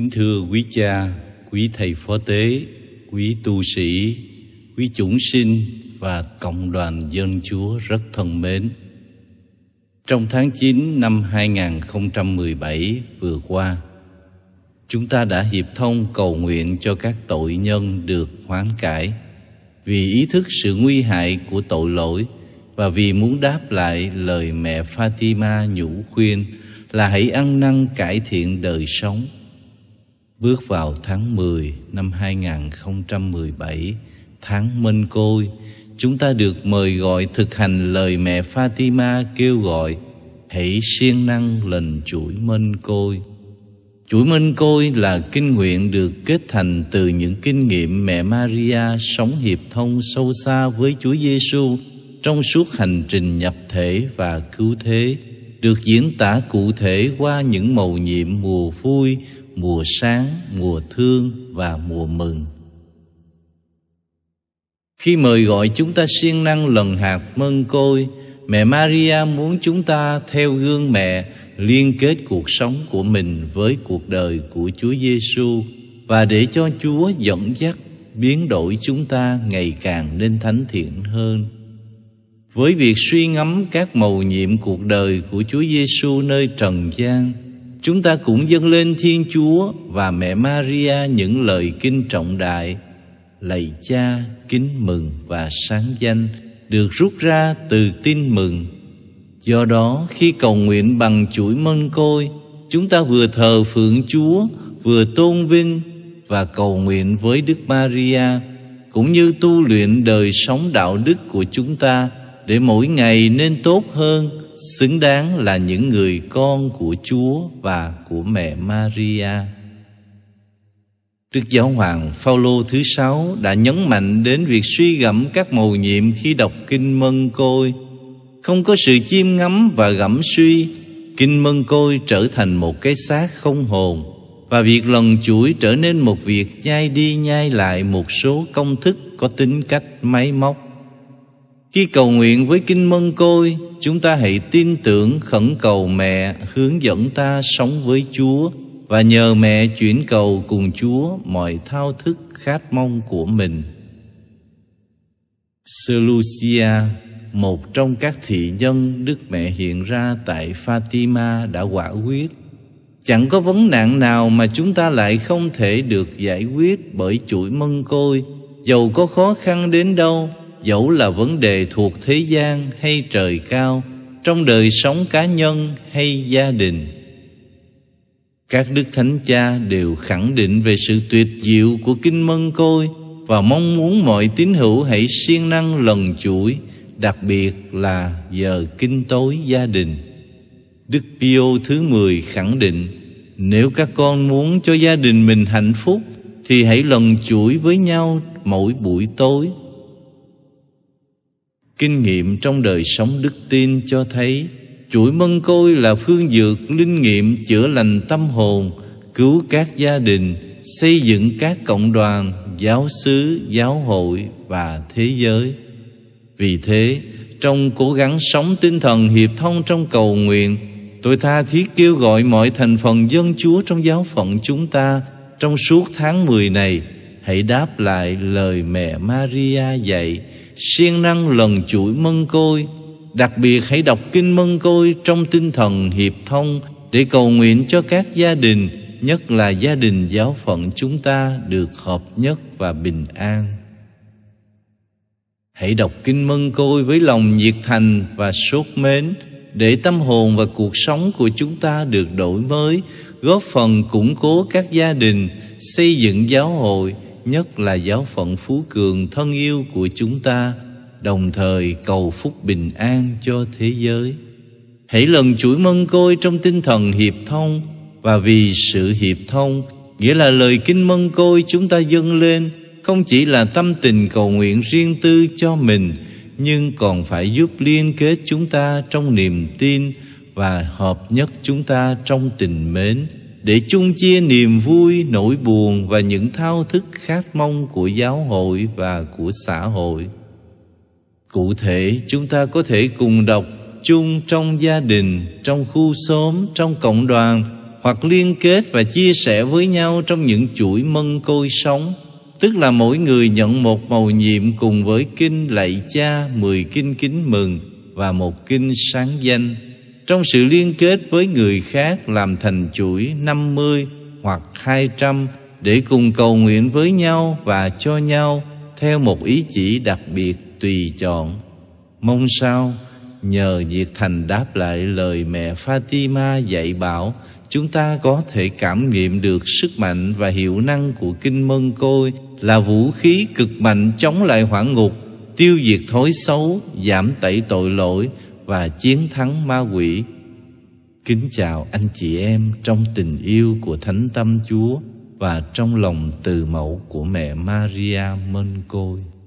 Kính thưa quý cha, quý thầy phó tế, quý tu sĩ, quý chúng sinh và cộng đoàn dân Chúa rất thân mến. Trong tháng 9 năm 2017 vừa qua, chúng ta đã hiệp thông cầu nguyện cho các tội nhân được hoán cải vì ý thức sự nguy hại của tội lỗi và vì muốn đáp lại lời mẹ Fatima nhủ khuyên là hãy ăn năn cải thiện đời sống Bước vào tháng 10 năm 2017, tháng Minh Côi, chúng ta được mời gọi thực hành lời mẹ Fatima kêu gọi hãy siêng năng lần chuỗi Minh Côi. Chuỗi Minh Côi là kinh nguyện được kết thành từ những kinh nghiệm mẹ Maria sống hiệp thông sâu xa với Chúa Giêsu trong suốt hành trình nhập thể và cứu thế được diễn tả cụ thể qua những mầu nhiệm mùa vui mùa sáng, mùa thương và mùa mừng. Khi mời gọi chúng ta siêng năng lần hạt mân côi, mẹ Maria muốn chúng ta theo gương mẹ liên kết cuộc sống của mình với cuộc đời của Chúa Giêsu và để cho Chúa dẫn dắt biến đổi chúng ta ngày càng nên thánh thiện hơn. Với việc suy ngẫm các mầu nhiệm cuộc đời của Chúa Giêsu nơi trần gian, Chúng ta cũng dâng lên Thiên Chúa và mẹ Maria những lời kinh trọng đại Lạy cha kính mừng và sáng danh được rút ra từ tin mừng Do đó khi cầu nguyện bằng chuỗi mân côi Chúng ta vừa thờ phượng Chúa vừa tôn vinh và cầu nguyện với Đức Maria cũng như tu luyện đời sống đạo đức của chúng ta để mỗi ngày nên tốt hơn, xứng đáng là những người con của Chúa và của mẹ Maria. Đức Giáo hoàng Phaolô thứ sáu đã nhấn mạnh đến việc suy gẫm các mầu nhiệm khi đọc Kinh Mân Côi. Không có sự chiêm ngắm và gẫm suy, Kinh Mân Côi trở thành một cái xác không hồn và việc lần chuỗi trở nên một việc nhai đi nhai lại một số công thức có tính cách máy móc. Khi cầu nguyện với Kinh Mân Côi, chúng ta hãy tin tưởng khẩn cầu mẹ hướng dẫn ta sống với Chúa và nhờ mẹ chuyển cầu cùng Chúa mọi thao thức khát mong của mình. Sơ Lucia, một trong các thị nhân Đức Mẹ hiện ra tại Fatima đã quả quyết. Chẳng có vấn nạn nào mà chúng ta lại không thể được giải quyết bởi chuỗi mân côi, dầu có khó khăn đến đâu dẫu là vấn đề thuộc thế gian hay trời cao trong đời sống cá nhân hay gia đình các đức thánh cha đều khẳng định về sự tuyệt diệu của kinh mân côi và mong muốn mọi tín hữu hãy siêng năng lần chuỗi đặc biệt là giờ kinh tối gia đình đức pio thứ mười khẳng định nếu các con muốn cho gia đình mình hạnh phúc thì hãy lần chuỗi với nhau mỗi buổi tối Kinh nghiệm trong đời sống đức tin cho thấy chuỗi mân côi là phương dược linh nghiệm chữa lành tâm hồn, cứu các gia đình, xây dựng các cộng đoàn, giáo xứ, giáo hội và thế giới. Vì thế, trong cố gắng sống tinh thần hiệp thông trong cầu nguyện, tôi tha thiết kêu gọi mọi thành phần dân Chúa trong giáo phận chúng ta trong suốt tháng 10 này hãy đáp lại lời mẹ Maria dạy siêng năng lần chuỗi mân côi đặc biệt hãy đọc kinh mân côi trong tinh thần hiệp thông để cầu nguyện cho các gia đình nhất là gia đình giáo phận chúng ta được hợp nhất và bình an hãy đọc kinh mân côi với lòng nhiệt thành và sốt mến để tâm hồn và cuộc sống của chúng ta được đổi mới góp phần củng cố các gia đình xây dựng giáo hội nhất là giáo phận Phú Cường thân yêu của chúng ta, đồng thời cầu phúc bình an cho thế giới. Hãy lần chuỗi mân côi trong tinh thần hiệp thông và vì sự hiệp thông, nghĩa là lời kinh mân côi chúng ta dâng lên không chỉ là tâm tình cầu nguyện riêng tư cho mình nhưng còn phải giúp liên kết chúng ta trong niềm tin và hợp nhất chúng ta trong tình mến để chung chia niềm vui, nỗi buồn và những thao thức khát mong của giáo hội và của xã hội. Cụ thể, chúng ta có thể cùng đọc chung trong gia đình, trong khu xóm, trong cộng đoàn hoặc liên kết và chia sẻ với nhau trong những chuỗi mân côi sống, tức là mỗi người nhận một màu nhiệm cùng với kinh lạy cha, mười kinh kính mừng và một kinh sáng danh trong sự liên kết với người khác làm thành chuỗi 50 hoặc 200 để cùng cầu nguyện với nhau và cho nhau theo một ý chỉ đặc biệt tùy chọn. Mong sao nhờ việc thành đáp lại lời mẹ Fatima dạy bảo, chúng ta có thể cảm nghiệm được sức mạnh và hiệu năng của kinh mân côi là vũ khí cực mạnh chống lại hỏa ngục, tiêu diệt thối xấu, giảm tẩy tội lỗi và chiến thắng ma quỷ. Kính chào anh chị em trong tình yêu của Thánh Tâm Chúa và trong lòng từ mẫu của mẹ Maria Mân Côi.